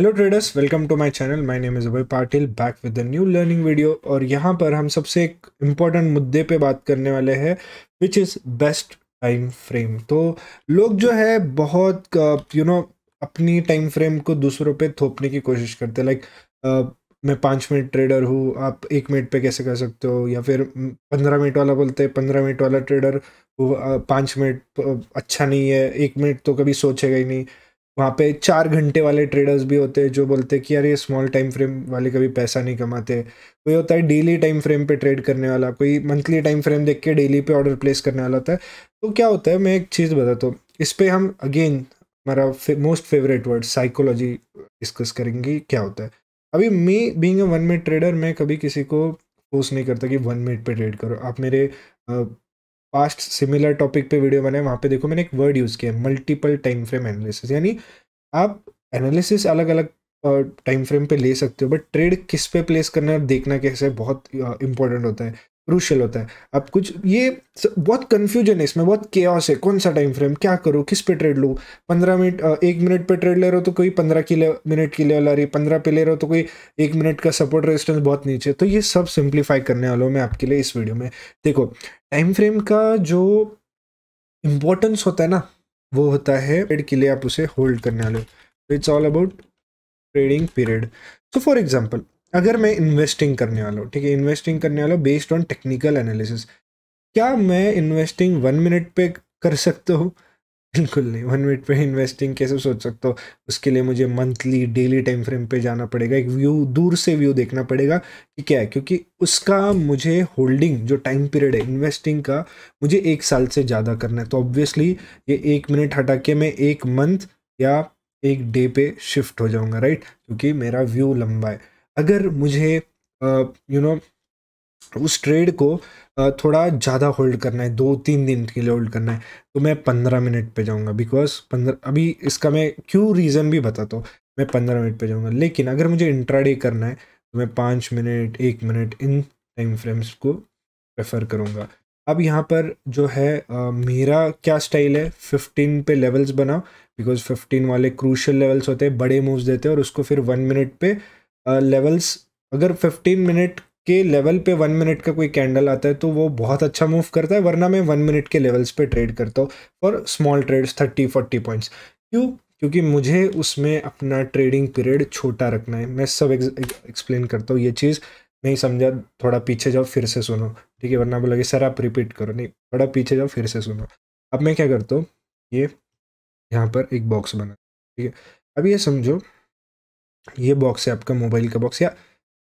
hello traders welcome to my channel my name is Abhay Patil back with the new learning video और यहाँ पर हम सबसे एक इम्पॉर्टेंट मुद्दे पे बात करने वाले हैं which is best time frame तो लोग जो है बहुत यू uh, नो अपनी टाइम फ्रेम को दूसरों पे थोपने की कोशिश करते हैं लाइक uh, मैं पाँच मिनट ट्रेडर हूँ आप एक मिनट पे कैसे कर सकते हो या फिर पंद्रह मिनट वाला बोलते हैं पंद्रह मिनट वाला ट्रेडर uh, पाँच मिनट अच्छा नहीं है एक मिनट तो कभी सोचेगा ही नहीं वहाँ पे चार घंटे वाले ट्रेडर्स भी होते हैं जो बोलते हैं कि यार ये स्मॉल टाइम फ्रेम वाले कभी पैसा नहीं कमाते कोई तो होता है डेली टाइम फ्रेम पे ट्रेड करने वाला कोई मंथली टाइम फ्रेम देख के डेली पे ऑर्डर प्लेस करने वाला होता है तो क्या होता है मैं एक चीज़ बताता हूँ इस पर हम अगेन हमारा most favourite word psychology discuss करेंगे क्या होता है अभी me being one minute trader मैं कभी किसी को फोर्स नहीं करता कि वन मिनट पे ट्रेड करो आप मेरे पास्ट सिमिलर टॉपिक पे वीडियो बनाए वहाँ पे देखो मैंने एक वर्ड यूज़ किया मल्टीपल टाइम फ्रेम एनालिसिस यानी आप एनालिसिस अलग अलग टाइम फ्रेम पे ले सकते हो बट ट्रेड किस पे प्लेस करना है देखना कैसे बहुत इंपॉर्टेंट होता है क्रूशल होता है अब कुछ ये बहुत कन्फ्यूजन है इसमें बहुत केयस है कौन सा टाइम फ्रेम क्या करूँ किस पे ट्रेड लूँ पंद्रह मिनट एक मिनट पे ट्रेड ले रहे हो तो कोई पंद्रह की मिनट की लेवल आ रही है पंद्रह पे ले रहे हो तो कोई एक मिनट का सपोर्ट रेजिस्टेंस बहुत नीचे तो ये सब सिंप्लीफाई करने वाला हूँ मैं आपके लिए इस वीडियो में देखो टाइम फ्रेम का जो इम्पोर्टेंस होता है ना वो होता है ट्रेड के लिए आप उसे होल्ड करने वाले हो it's all about trading period तो फॉर एग्जाम्पल अगर मैं इन्वेस्टिंग करने वाला हूँ ठीक है इन्वेस्टिंग करने वाला हूँ बेस्ड ऑन टेक्निकल एनालिसिस क्या मैं इन्वेस्टिंग वन मिनट पे कर सकता हूँ बिल्कुल नहीं वन मिनट पे इन्वेस्टिंग कैसे सोच सकते हो उसके लिए मुझे मंथली डेली टाइम फ्रेम पे जाना पड़ेगा एक व्यू दूर से व्यू देखना पड़ेगा कि क्या है क्योंकि उसका मुझे होल्डिंग जो टाइम पीरियड है इन्वेस्टिंग का मुझे एक साल से ज़्यादा करना है तो ऑब्वियसली ये एक मिनट हटा के मैं एक मंथ या एक डे पे शिफ्ट हो जाऊँगा राइट क्योंकि मेरा व्यू लंबा है अगर मुझे यू नो उस ट्रेड को थोड़ा ज़्यादा होल्ड करना है दो तीन दिन के लिए होल्ड करना है तो मैं पंद्रह मिनट पे जाऊँगा बिकॉज पंद्रह अभी इसका मैं क्यों रीज़न भी बताता हूँ मैं पंद्रह मिनट पे जाऊँगा लेकिन अगर मुझे इंट्राडे करना है तो मैं पाँच मिनट एक मिनट इन टाइम फ्रेम्स को प्रेफर करूँगा अब यहाँ पर जो है आ, मेरा क्या स्टाइल है फिफ्टीन पे लेवल्स बनाओ बिकॉज फिफ्टीन वाले क्रूशल लेवल्स होते हैं बड़े मूव्स देते हैं और उसको फिर वन मिनट पे लेवल्स अगर 15 मिनट के लेवल पे वन मिनट का कोई कैंडल आता है तो वो बहुत अच्छा मूव करता है वरना मैं वन मिनट के लेवल्स पे ट्रेड करता हूँ for small trades thirty forty points क्यों क्योंकि मुझे उसमें अपना ट्रेडिंग पीरियड छोटा रखना है मैं सब एक्सप्लेन करता हूँ ये चीज़ नहीं समझा थोड़ा पीछे जाओ फिर से सुनो ठीक है वरना कि सर आप रिपीट करो नहीं थोड़ा पीछे जाओ फिर से सुनो अब मैं क्या करता हूँ ये यहाँ पर एक बॉक्स बना ठीक है अब ये समझो ये बॉक्स है आपका मोबाइल का बॉक्स या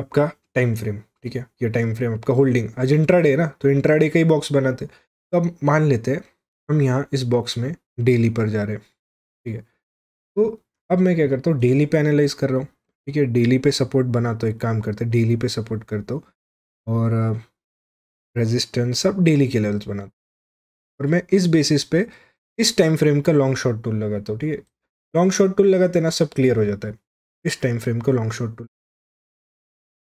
आपका टाइम फ्रेम ठीक है ये टाइम फ्रेम आपका होल्डिंग आज इंट्राडे ना तो इंट्राडे का ही बॉक्स बनाते तो अब मान लेते हैं हम यहाँ इस बॉक्स में डेली पर जा रहे हैं ठीक है तो अब मैं क्या करता हूँ डेली पे एनालाइज कर रहा हूँ ठीक है डेली पे सपोर्ट बनाता हूँ एक काम करता डेली पे सपोर्ट करता हूँ और रेजिस्टेंस uh, सब डेली के लेवल्स बनाता हूँ और मैं इस बेसिस पे इस टाइम फ्रेम का लॉन्ग शॉट टूल लगाता हूँ ठीक है लॉन्ग शॉट टूल लगाते ना सब क्लियर हो जाता है इस टाइम फ्रेम को लॉन्ग शॉर्ट टू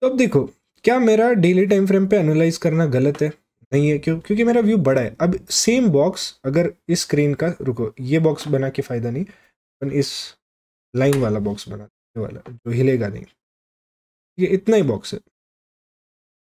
तो अब देखो क्या मेरा डेली टाइम फ्रेम पे एनालाइज करना गलत है नहीं है क्यों क्योंकि मेरा व्यू बड़ा है अब सेम बॉक्स अगर इस स्क्रीन का रुको ये बॉक्स बना के फ़ायदा नहीं अपन इस लाइन वाला बॉक्स बना वाला जो हिलेगा नहीं ये इतना ही बॉक्स है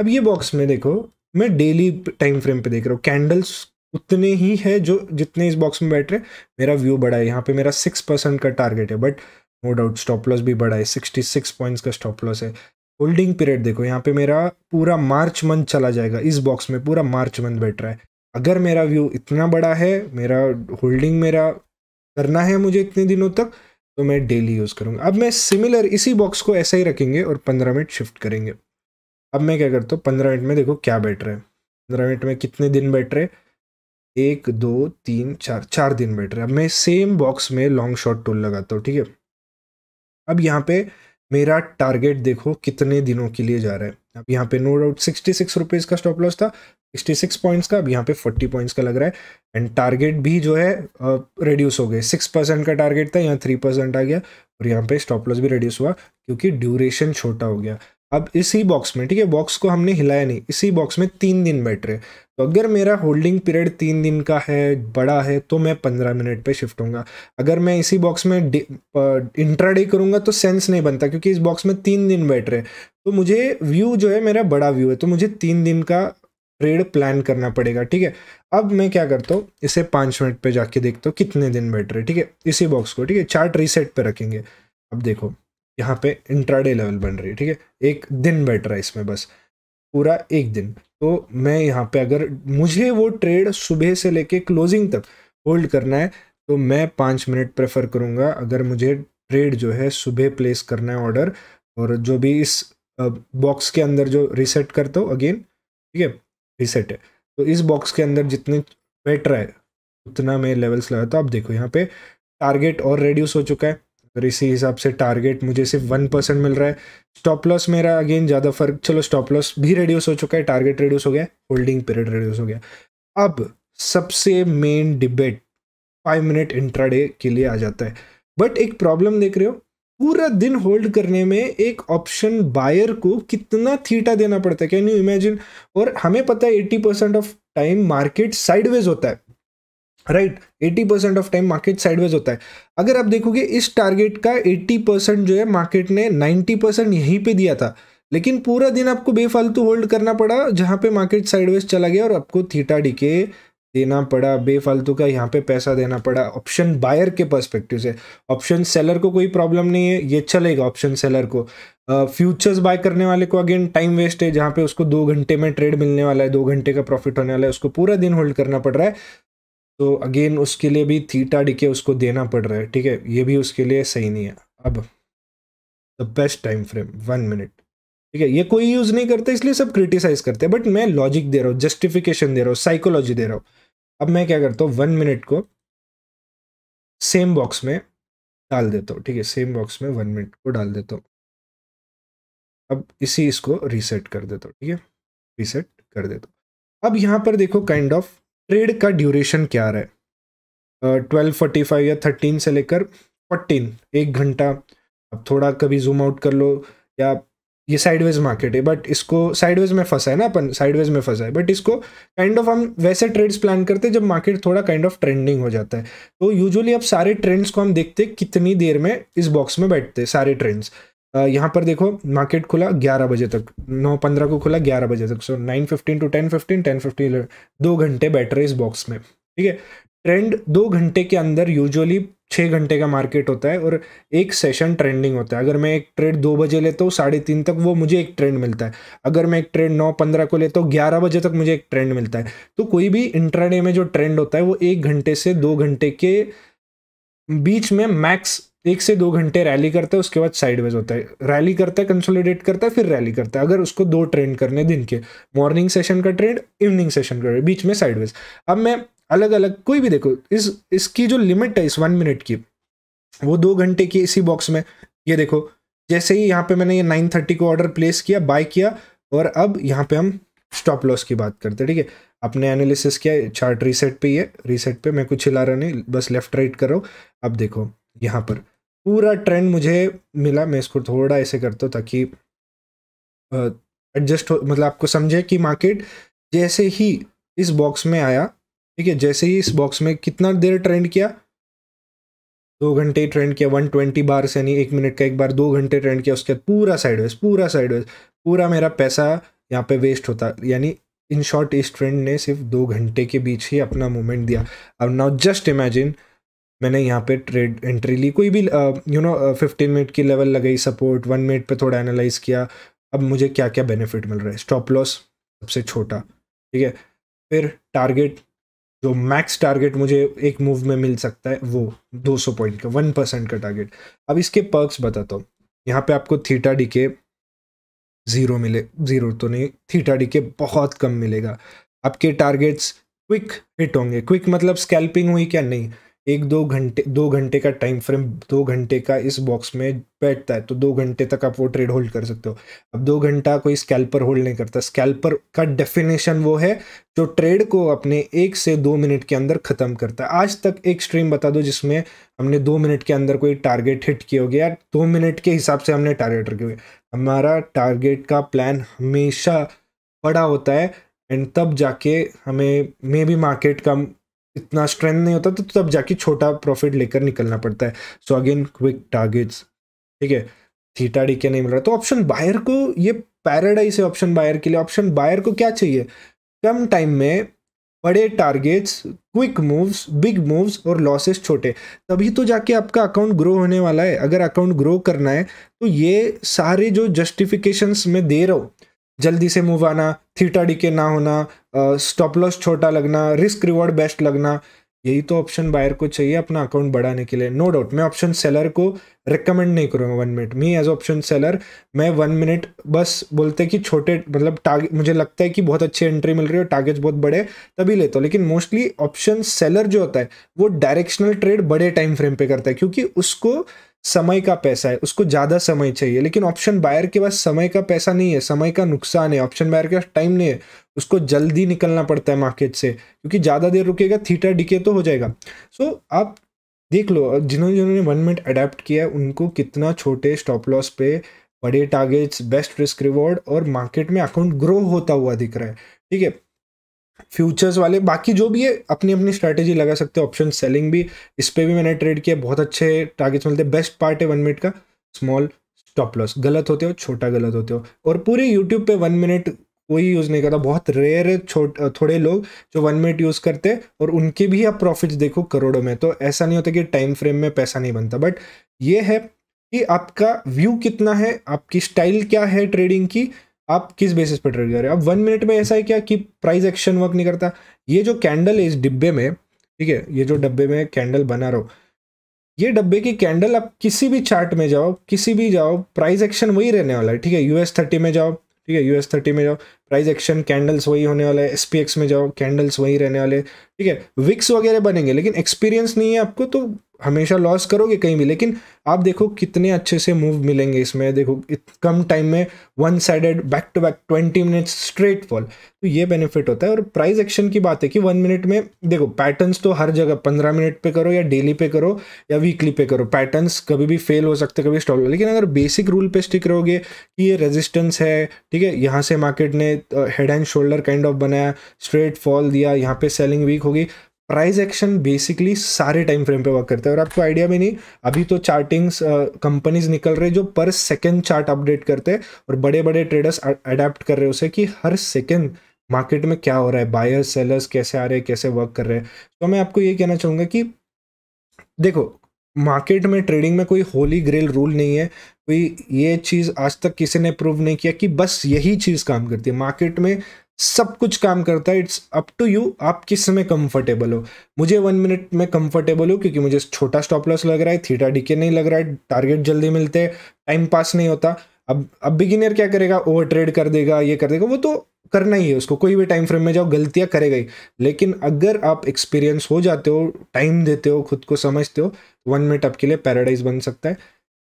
अब ये बॉक्स में देखो मैं डेली टाइम फ्रेम पे देख रहा हूँ कैंडल्स उतने ही है जो जितने इस बॉक्स में बैठ रहे मेरा व्यू बड़ा है यहाँ पे मेरा सिक्स परसेंट का टारगेट है but no doubt stop loss भी बढ़ा है सिक्सटी सिक्स पॉइंट्स का स्टॉप लॉस है होल्डिंग पीरियड देखो यहाँ पे मेरा पूरा मार्च मंथ चला जाएगा इस बॉक्स में पूरा मार्च मंथ बैठ रहा है अगर मेरा व्यू इतना बड़ा है मेरा होल्डिंग मेरा करना है मुझे इतने दिनों तक तो मैं डेली यूज़ करूँगा अब मैं सिमिलर इसी बॉक्स को ऐसा ही रखेंगे और पंद्रह मिनट शिफ्ट करेंगे अब मैं क्या करता हूँ पंद्रह मिनट में देखो क्या बैठ रहा है पंद्रह मिनट में कितने दिन बैठ रहे एक दो तीन चार चार दिन बैठ रहे अब मैं सेम बॉक्स में लॉन्ग शॉर्ट टूल लगाता हूँ ठीक है अब यहाँ पे मेरा टारगेट देखो कितने दिनों के लिए जा रहा है अब यहाँ पे no doubt sixty six rupees का स्टॉप लॉस था सिक्सटी सिक्स पॉइंट्स का अब यहाँ पे फोर्टी पॉइंट्स का लग रहा है एंड टारगेट भी जो है रिड्यूस हो गए सिक्स परसेंट का टारगेट था यहाँ थ्री परसेंट आ गया और यहाँ पे स्टॉप लॉस भी रिड्यूस हुआ क्योंकि ड्यूरेशन छोटा हो गया अब इसी बॉक्स में ठीक है बॉक्स को हमने हिलाया नहीं इसी बॉक्स में तीन दिन बैठ रहे तो अगर मेरा होल्डिंग पीरियड तीन दिन का है बड़ा है तो मैं पंद्रह मिनट पे शिफ्ट होऊंगा अगर मैं इसी बॉक्स में इंट्राडे करूँगा तो सेंस नहीं बनता क्योंकि इस बॉक्स में तीन दिन बैठ रहे तो मुझे व्यू जो है मेरा बड़ा व्यू है तो मुझे तीन दिन का ट्रेड प्लान करना पड़ेगा ठीक है अब मैं क्या करता हूँ इसे पाँच मिनट पर जाके देखता हूँ कितने दिन बैठ रहे ठीक है इसी बॉक्स को ठीक है चार्ट रीसेट पर रखेंगे अब देखो यहाँ पे इंट्राडे लेवल बन रही है ठीक है एक दिन बैठ रहा है इसमें बस पूरा एक दिन तो मैं यहाँ पे अगर मुझे वो ट्रेड सुबह से लेके क्लोजिंग तक होल्ड करना है तो मैं पाँच मिनट प्रेफर करूँगा अगर मुझे ट्रेड जो है सुबह प्लेस करना है ऑर्डर और जो भी इस बॉक्स के अंदर जो रिसेट करता दो अगेन ठीक है रिसेट है तो इस बॉक्स के अंदर जितने बैठ रहा है उतना मैं लेवल्स लगाता हूँ आप देखो यहाँ पे टारगेट और रेड्यूस हो चुका है और इसी हिसाब से टारगेट मुझे सिर्फ वन परसेंट मिल रहा है स्टॉप लॉस मेरा अगेन ज़्यादा फर्क चलो स्टॉप लॉस भी रेड्यूस हो चुका है टारगेट रेड्यूस हो गया होल्डिंग पीरियड रेड्यूस हो गया अब सबसे main debate five minute intraday के लिए आ जाता है बट एक प्रॉब्लम देख रहे हो पूरा दिन होल्ड करने में एक ऑप्शन बायर को कितना थीटा देना पड़ता है कैन यू इमेजिन और हमें पता है eighty percent of time market sideways होता है right eighty percent of time market sideways होता है अगर आप देखोगे इस टारगेट का एट्टी परसेंट जो है मार्केट ने नाइन्टी परसेंट यहीं पे दिया था लेकिन पूरा दिन आपको बेफालतू होल्ड करना पड़ा जहाँ पे मार्केट साइडवेज चला गया और आपको थीटा डीके देना पड़ा बेफालतू का यहाँ पे पैसा देना पड़ा ऑप्शन बायर के पर्सपेक्टिव से ऑप्शन सेलर को कोई प्रॉब्लम नहीं है ये चलेगा ऑप्शन सेलर को फ्यूचर्स बाय करने वाले को अगेन टाइम वेस्ट है जहाँ पे उसको दो घंटे में ट्रेड मिलने वाला है दो घंटे का प्रॉफिट होने वाला है उसको पूरा दिन होल्ड करना पड़ रहा है तो अगेन उसके लिए भी थीटा डिके उसको देना पड़ रहा है ठीक है ये भी उसके लिए सही नहीं है अब the best time frame one minute ठीक है ये कोई यूज़ नहीं करते इसलिए सब क्रिटिसाइज करते हैं बट मैं लॉजिक दे रहा हूँ जस्टिफिकेशन दे रहा हूँ साइकोलॉजी दे रहा हूँ अब मैं क्या करता हूँ वन मिनट को सेम बॉक्स में डाल देता हूँ ठीक है सेम बॉक्स में वन मिनट को डाल देता हूँ अब इसी इसको रीसेट कर देता हूँ ठीक है रीसेट कर देता हूँ अब यहाँ पर देखो kind kind of of trade का ड्यूरेशन क्या रहे ट्वेल्व फोर्टी फाइव या थर्टीन से लेकर फोर्टीन एक घंटा अब थोड़ा कभी जूम आउट कर लो या ये साइडवेज मार्केट है बट इसको साइडवेज में फंसा है ना अपन साइडवेज में फंसा है बट इसको काइंड ऑफ हम वैसे ट्रेड्स प्लान करते हैं जब मार्केट थोड़ा काइंड ऑफ ट्रेंडिंग हो जाता है तो यूजुअली अब सारे ट्रेंड्स को हम देखते हैं कितनी देर में इस बॉक्स में बैठते हैं सारे ट्रेंड्स यहाँ पर देखो मार्केट खुला ग्यारह बजे तक नौ पंद्रह को खुला ग्यारह बजे तक so nine fifteen to ten fifteen ten fifteen दो घंटे बैठ रहे इस बॉक्स में ठीक है ट्रेंड दो घंटे के अंदर यूजुअली छः घंटे का मार्केट होता है और एक सेशन ट्रेंडिंग होता है अगर मैं एक ट्रेड दो बजे लेता हूँ साढ़े तीन तक वो मुझे एक ट्रेंड मिलता है अगर मैं एक ट्रेड नौ पंद्रह को लेता हूँ ग्यारह बजे तक मुझे एक ट्रेंड मिलता है तो कोई भी इंट्राडे में जो ट्रेंड होता है वो एक घंटे से दो घंटे के बीच में मैक्स एक से दो घंटे रैली करता है उसके बाद साइडवेज होता है रैली करता है कंसोलिडेट करता है फिर रैली करता है अगर उसको दो ट्रेंड करने दिन के मॉर्निंग सेशन का ट्रेंड इवनिंग सेशन का ट्रेंड बीच में साइडवेज अब मैं अलग अलग कोई भी देखो इस इसकी जो लिमिट है इस वन मिनट की वो दो घंटे की इसी बॉक्स में ये देखो जैसे ही यहाँ पे मैंने ये नाइन थर्टी को ऑर्डर प्लेस किया बाय किया और अब यहाँ पे हम स्टॉप लॉस की बात करते हैं ठीक है अपने एनालिसिस किया चार्ट रीसेट पे ही है रीसेट पे मैं कुछ हिला रहा नहीं बस लेफ्ट राइट कर रहा हूँ अब देखो यहाँ पर पूरा ट्रेंड मुझे मिला मैं इसको थोड़ा ऐसे करता हूँ ताकि एडजस्ट हो मतलब आपको समझे कि मार्केट जैसे ही इस बॉक्स में आया ठीक है जैसे ही इस बॉक्स में कितना देर ट्रेंड किया दो घंटे ट्रेंड किया वन ट्वेंटी बार से यानी एक मिनट का एक बार दो घंटे ट्रेंड किया उसके बाद पूरा साइडवेज पूरा साइडवेज पूरा मेरा पैसा यहाँ पे वेस्ट होता यानी इन शॉर्ट इस ट्रेंड ने सिर्फ दो घंटे के बीच ही अपना मूवमेंट दिया अब नाउ जस्ट इमेजिन मैंने यहाँ पे ट्रेड एंट्री ली कोई भी यू नो फिफ्टीन मिनट की लेवल लगाई सपोर्ट वन मिनट पे थोड़ा एनालाइज किया अब मुझे क्या क्या बेनिफिट मिल रहा है स्टॉप लॉस सबसे छोटा ठीक है फिर टारगेट जो मैक्स टारगेट मुझे एक मूव में मिल सकता है वो 200 पॉइंट का वन परसेंट का टारगेट अब इसके पर्क्स बताता हूँ यहाँ पे आपको थीटा डी के ज़ीरो मिले ज़ीरो तो नहीं थीटा डी के बहुत कम मिलेगा आपके टारगेट्स क्विक हिट होंगे क्विक मतलब स्कैल्पिंग हुई क्या नहीं एक दो घंटे दो घंटे का टाइम फ्रेम दो घंटे का इस बॉक्स में बैठता है तो दो घंटे तक आप वो ट्रेड होल्ड कर सकते हो अब दो घंटा कोई स्कैल्पर होल्ड नहीं करता स्कैल्पर का डेफिनेशन वो है जो ट्रेड को अपने एक से दो मिनट के अंदर ख़त्म करता है आज तक एक स्ट्रीम बता दो जिसमें हमने दो मिनट के अंदर कोई टारगेट हिट किया हो गया दो मिनट के हिसाब से हमने टारगेट रखे हुए हमारा टारगेट का प्लान हमेशा बड़ा होता है एंड तब जाके हमें मे बी मार्केट का इतना स्ट्रेंथ नहीं होता तो तब जाके छोटा प्रॉफिट लेकर निकलना पड़ता है सो अगेन क्विक टारगेट्स ठीक है थीटा डी क्या नहीं मिल रहा तो ऑप्शन बायर को ये पैराडाइज है ऑप्शन बायर के लिए ऑप्शन बायर को क्या चाहिए कम टाइम में बड़े targets quick moves big moves और लॉसेस छोटे तभी तो जाके आपका अकाउंट ग्रो होने वाला है अगर अकाउंट ग्रो करना है तो ये सारे जो जस्टिफिकेशंस मैं दे रहा हूँ जल्दी से मूव आना थीटा के ना होना स्टॉप लॉस छोटा लगना रिस्क रिवॉर्ड बेस्ट लगना यही तो ऑप्शन बायर को चाहिए अपना अकाउंट बढ़ाने के लिए नो no डाउट मैं ऑप्शन सेलर को रिकमेंड नहीं करूँगा वन मिनट मी एज ऑप्शन सेलर मैं वन मिनट बस बोलते कि छोटे मतलब टारगेट मुझे लगता है कि बहुत अच्छी एंट्री मिल रही है टारगेट्स बहुत बड़े तभी लेता हूँ लेकिन मोस्टली ऑप्शन सेलर जो होता है वो डायरेक्शनल ट्रेड बड़े टाइम फ्रेम पे करता है क्योंकि उसको समय का पैसा है उसको ज़्यादा समय चाहिए लेकिन ऑप्शन बायर के पास समय का पैसा नहीं है समय का नुकसान है ऑप्शन बायर के पास टाइम नहीं है उसको जल्दी निकलना पड़ता है मार्केट से क्योंकि ज़्यादा देर रुकेगा थीटा डिके तो हो जाएगा सो so, आप देख लो जिन्होंने जिन्होंने वन मिनट अडेप्ट किया है उनको कितना छोटे स्टॉप लॉस पे बड़े टारगेट्स बेस्ट रिस्क रिवॉर्ड और मार्केट में अकाउंट ग्रो होता हुआ दिख रहा है ठीक है फ्यूचर्स वाले बाकी जो भी है अपनी अपनी स्ट्रैटेजी लगा सकते हो ऑप्शन सेलिंग भी इस पर भी मैंने ट्रेड किया बहुत अच्छे टारगेट्स मिलते हैं बेस्ट पार्ट है वन मिनट का स्मॉल स्टॉप लॉस गलत होते हो छोटा गलत होते हो और पूरे यूट्यूब पे वन मिनट कोई यूज़ नहीं करता बहुत रेयर है छोट थोड़े लोग जो वन मिनट यूज़ करते हैं और उनके भी आप प्रॉफिट्स देखो करोड़ों में तो ऐसा नहीं होता कि टाइम फ्रेम में पैसा नहीं बनता बट ये है कि आपका व्यू कितना है आपकी स्टाइल क्या है ट्रेडिंग की आप किस बेसिस पर ट्रेड कर रहे हो अब वन मिनट में ऐसा है क्या कि प्राइस एक्शन वर्क नहीं करता ये जो कैंडल है इस डिब्बे में ठीक है ये जो डब्बे में कैंडल बना रहो ये डब्बे की कैंडल आप किसी भी चार्ट में जाओ किसी भी जाओ प्राइस एक्शन वही रहने वाला है ठीक है यूएस थर्टी में जाओ ठीक है यूएस थर्टी में जाओ प्राइस एक्शन कैंडल्स वही होने वाला है एस में जाओ कैंडल्स वही रहने वाले ठीक है विक्स वगैरह बनेंगे लेकिन एक्सपीरियंस नहीं है आपको तो हमेशा लॉस करोगे कहीं भी लेकिन आप देखो कितने अच्छे से मूव मिलेंगे इसमें देखो इत, कम टाइम में one sided back to back twenty minute straight fall तो ये बेनिफिट होता है और प्राइस एक्शन की बात है कि वन मिनट में देखो पैटर्न्स तो हर जगह पंद्रह मिनट पे करो या डेली पे करो या वीकली पे करो पैटर्न्स कभी भी फेल हो सकते कभी स्टॉल लेकिन अगर बेसिक रूल पे स्टिक रहोगे कि ये रेजिस्टेंस है ठीक है यहाँ से मार्केट ने head and shoulder kind of बनाया स्ट्रेट फॉल दिया यहाँ पे सेलिंग वीक देखोगे प्राइस एक्शन बेसिकली सारे टाइम फ्रेम पे वर्क करता है और आपको आइडिया भी नहीं अभी तो चार्टिंग्स कंपनीज निकल रहे जो पर सेकेंड चार्ट अपडेट करते हैं और बड़े बड़े ट्रेडर्स अडेप्ट कर रहे हैं उसे कि हर सेकेंड मार्केट में क्या हो रहा है बायर्स सेलर्स कैसे आ रहे हैं कैसे वर्क कर रहे हैं तो मैं आपको ये कहना चाहूँगा कि देखो मार्केट में ट्रेडिंग में कोई होली ग्रेल रूल नहीं है कोई ये चीज़ आज तक किसी ने प्रूव नहीं किया कि बस यही चीज़ काम करती है मार्केट में सब कुछ काम करता है इट्स अप टू यू आप किस में कंफर्टेबल हो मुझे वन मिनट में कंफर्टेबल हो क्योंकि मुझे छोटा स्टॉप लॉस लग रहा है थीटा डीके नहीं लग रहा है टारगेट जल्दी मिलते हैं टाइम पास नहीं होता अब अब बिगिनियर क्या करेगा ओवर ट्रेड कर देगा ये कर देगा वो तो करना ही है उसको कोई भी टाइम फ्रेम में जाओ गलतियाँ करेगा ही लेकिन अगर आप एक्सपीरियंस हो जाते हो टाइम देते हो खुद को समझते हो वन मिनट आपके लिए पैराडाइज बन सकता है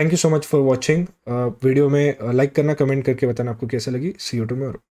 thank you so much for watching video में लाइक करना कमेंट करके बताना आपको कैसा लगी सी यू टू में और